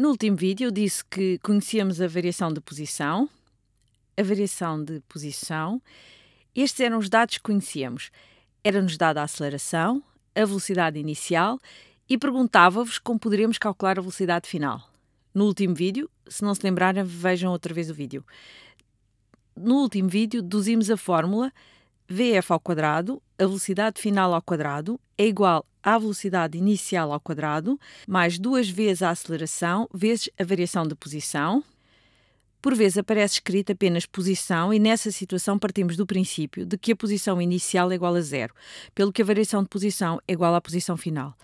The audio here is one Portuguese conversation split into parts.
No último vídeo disse que conhecíamos a variação de posição, a variação de posição. Estes eram os dados que conhecíamos. Era-nos dada a aceleração, a velocidade inicial e perguntava-vos como poderíamos calcular a velocidade final. No último vídeo, se não se lembrarem, vejam outra vez o vídeo. No último vídeo, deduzimos a fórmula vf ao quadrado a velocidade final ao quadrado é igual à velocidade inicial ao quadrado, mais duas vezes a aceleração, vezes a variação de posição. Por vezes aparece escrita apenas posição, e nessa situação partimos do princípio de que a posição inicial é igual a zero, pelo que a variação de posição é igual à posição final.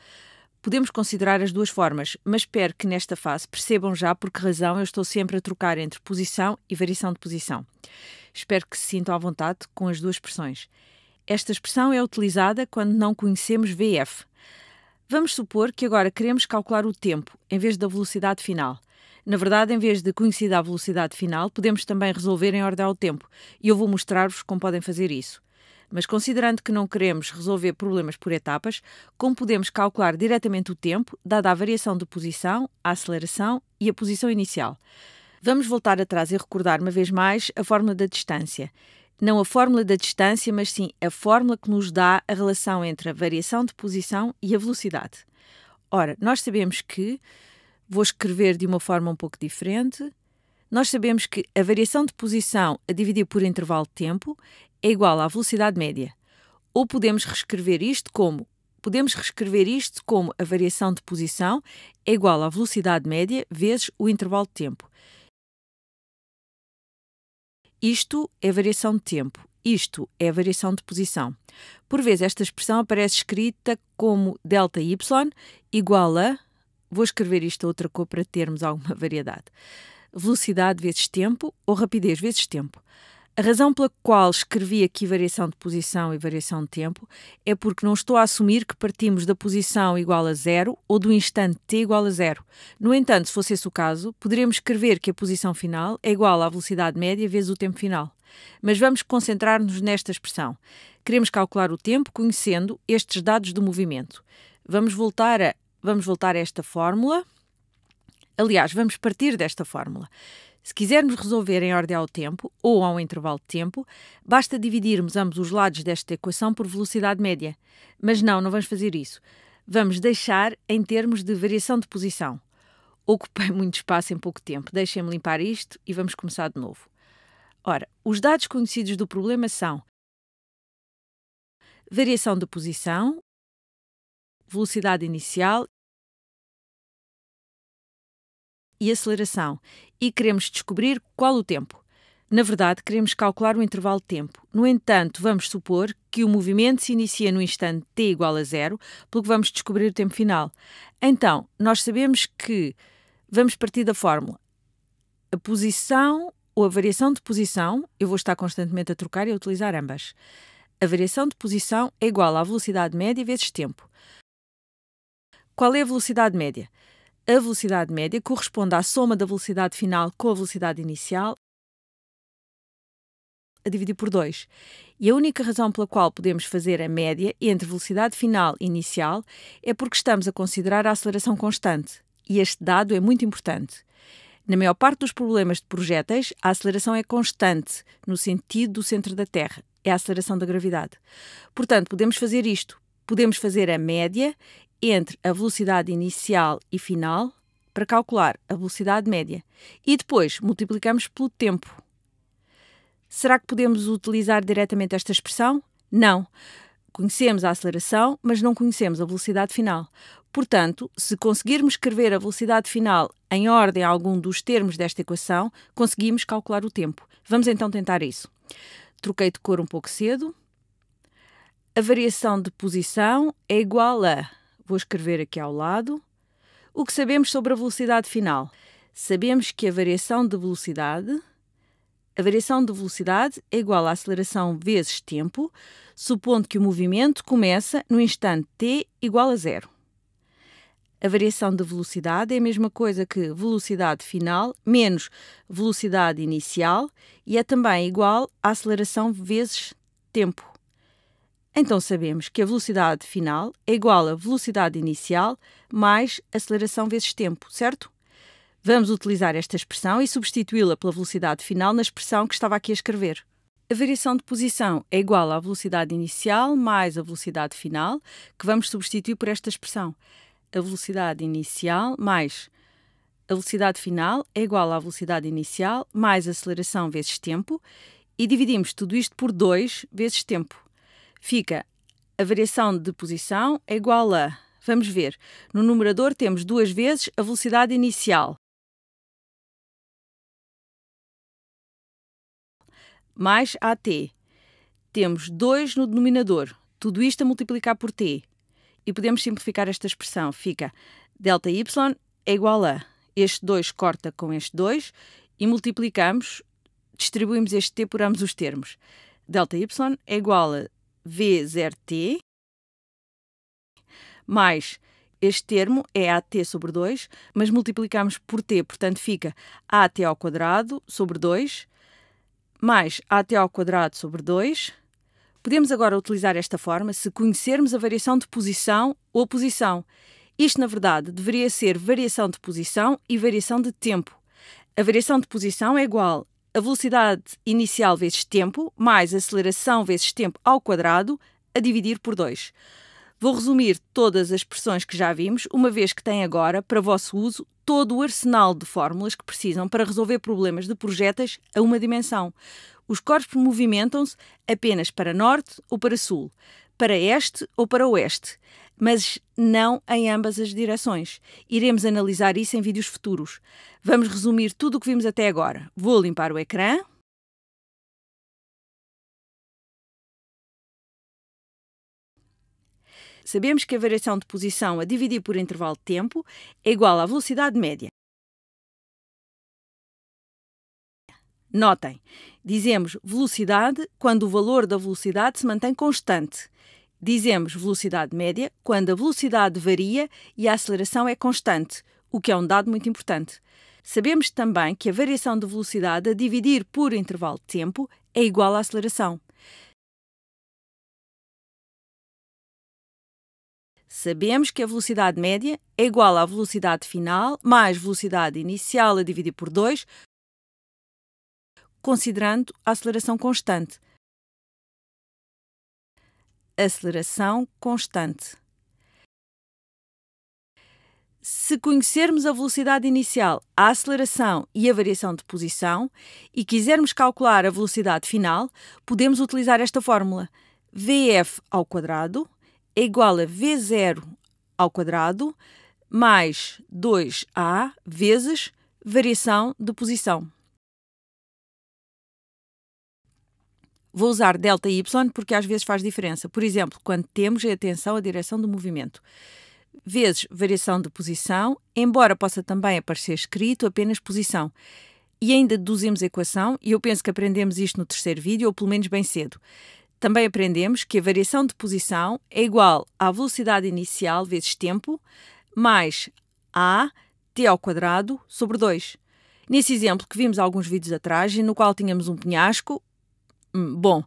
Podemos considerar as duas formas, mas espero que nesta fase percebam já por que razão eu estou sempre a trocar entre posição e variação de posição. Espero que se sintam à vontade com as duas expressões. Esta expressão é utilizada quando não conhecemos VF. Vamos supor que agora queremos calcular o tempo em vez da velocidade final. Na verdade, em vez de conhecida a velocidade final, podemos também resolver em ordem ao tempo, e eu vou mostrar-vos como podem fazer isso. Mas considerando que não queremos resolver problemas por etapas, como podemos calcular diretamente o tempo, dada a variação de posição, a aceleração e a posição inicial? Vamos voltar atrás e recordar uma vez mais a fórmula da distância. Não a fórmula da distância, mas sim a fórmula que nos dá a relação entre a variação de posição e a velocidade. Ora, nós sabemos que, vou escrever de uma forma um pouco diferente, nós sabemos que a variação de posição a dividir por intervalo de tempo é igual à velocidade média. Ou podemos reescrever isto como podemos reescrever isto como a variação de posição é igual à velocidade média vezes o intervalo de tempo. Isto é variação de tempo. Isto é variação de posição. Por vezes, esta expressão aparece escrita como delta y igual a. Vou escrever isto outra cor para termos alguma variedade. Velocidade vezes tempo ou rapidez vezes tempo. A razão pela qual escrevi aqui variação de posição e variação de tempo é porque não estou a assumir que partimos da posição igual a zero ou do instante t igual a zero. No entanto, se fosse esse o caso, poderíamos escrever que a posição final é igual à velocidade média vezes o tempo final. Mas vamos concentrar-nos nesta expressão. Queremos calcular o tempo conhecendo estes dados do movimento. Vamos voltar a, vamos voltar a esta fórmula. Aliás, vamos partir desta fórmula. Se quisermos resolver em ordem ao tempo ou a um intervalo de tempo, basta dividirmos ambos os lados desta equação por velocidade média. Mas não, não vamos fazer isso. Vamos deixar em termos de variação de posição. Ocupei muito espaço em pouco tempo. Deixem-me limpar isto e vamos começar de novo. Ora, os dados conhecidos do problema são variação de posição, velocidade inicial e aceleração, e queremos descobrir qual o tempo. Na verdade, queremos calcular o intervalo de tempo. No entanto, vamos supor que o movimento se inicia no instante t igual a zero, pelo que vamos descobrir o tempo final. Então, nós sabemos que vamos partir da fórmula. A posição ou a variação de posição, eu vou estar constantemente a trocar e a utilizar ambas. A variação de posição é igual à velocidade média vezes tempo. Qual é a velocidade média? a velocidade média corresponde à soma da velocidade final com a velocidade inicial a dividir por 2. E a única razão pela qual podemos fazer a média entre velocidade final e inicial é porque estamos a considerar a aceleração constante. E este dado é muito importante. Na maior parte dos problemas de projéteis, a aceleração é constante no sentido do centro da Terra. É a aceleração da gravidade. Portanto, podemos fazer isto. Podemos fazer a média entre a velocidade inicial e final para calcular a velocidade média e depois multiplicamos pelo tempo. Será que podemos utilizar diretamente esta expressão? Não. Conhecemos a aceleração, mas não conhecemos a velocidade final. Portanto, se conseguirmos escrever a velocidade final em ordem a algum dos termos desta equação, conseguimos calcular o tempo. Vamos então tentar isso. Troquei de cor um pouco cedo. A variação de posição é igual a Vou escrever aqui ao lado. O que sabemos sobre a velocidade final? Sabemos que a variação de velocidade a variação de velocidade é igual à aceleração vezes tempo, supondo que o movimento começa no instante t igual a zero. A variação de velocidade é a mesma coisa que velocidade final menos velocidade inicial e é também igual à aceleração vezes tempo. Então sabemos que a velocidade final é igual à velocidade inicial mais aceleração vezes tempo, certo? Vamos utilizar esta expressão e substituí-la pela velocidade final na expressão que estava aqui a escrever. A variação de posição é igual à velocidade inicial mais a velocidade final, que vamos substituir por esta expressão. A velocidade inicial mais a velocidade final é igual à velocidade inicial mais aceleração vezes tempo, e dividimos tudo isto por 2 vezes tempo fica a variação de posição é igual a, vamos ver, no numerador temos duas vezes a velocidade inicial, mais AT. Temos 2 no denominador, tudo isto a multiplicar por T. E podemos simplificar esta expressão, fica delta Y é igual a este 2 corta com este 2 e multiplicamos, distribuímos este T por ambos os termos. Delta Y é igual a V0T, mais este termo é AT sobre 2, mas multiplicamos por T, portanto fica AT ao quadrado sobre 2, mais AT ao quadrado sobre 2. Podemos agora utilizar esta forma se conhecermos a variação de posição ou posição. Isto, na verdade, deveria ser variação de posição e variação de tempo. A variação de posição é igual a velocidade inicial vezes tempo, mais aceleração vezes tempo ao quadrado, a dividir por 2. Vou resumir todas as expressões que já vimos, uma vez que tem agora, para vosso uso, todo o arsenal de fórmulas que precisam para resolver problemas de projetas a uma dimensão. Os corpos movimentam-se apenas para norte ou para sul, para este ou para oeste mas não em ambas as direções. Iremos analisar isso em vídeos futuros. Vamos resumir tudo o que vimos até agora. Vou limpar o ecrã. Sabemos que a variação de posição a dividir por intervalo de tempo é igual à velocidade média. Notem, dizemos velocidade quando o valor da velocidade se mantém constante Dizemos velocidade média quando a velocidade varia e a aceleração é constante, o que é um dado muito importante. Sabemos também que a variação de velocidade a dividir por intervalo de tempo é igual à aceleração. Sabemos que a velocidade média é igual à velocidade final mais velocidade inicial a dividir por 2, considerando a aceleração constante aceleração constante. Se conhecermos a velocidade inicial, a aceleração e a variação de posição e quisermos calcular a velocidade final, podemos utilizar esta fórmula. VF ao quadrado é igual a V0 ao quadrado mais 2A vezes variação de posição. Vou usar delta y porque às vezes faz diferença. Por exemplo, quando temos atenção à direção do movimento. Vezes variação de posição, embora possa também aparecer escrito apenas posição. E ainda deduzimos a equação, e eu penso que aprendemos isto no terceiro vídeo, ou pelo menos bem cedo. Também aprendemos que a variação de posição é igual à velocidade inicial vezes tempo, mais a t ao quadrado sobre 2. Nesse exemplo que vimos alguns vídeos atrás, e no qual tínhamos um penhasco, Hum, bom,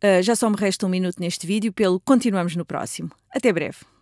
eh, já só me resta um minuto neste vídeo, pelo continuamos no próximo. Até breve.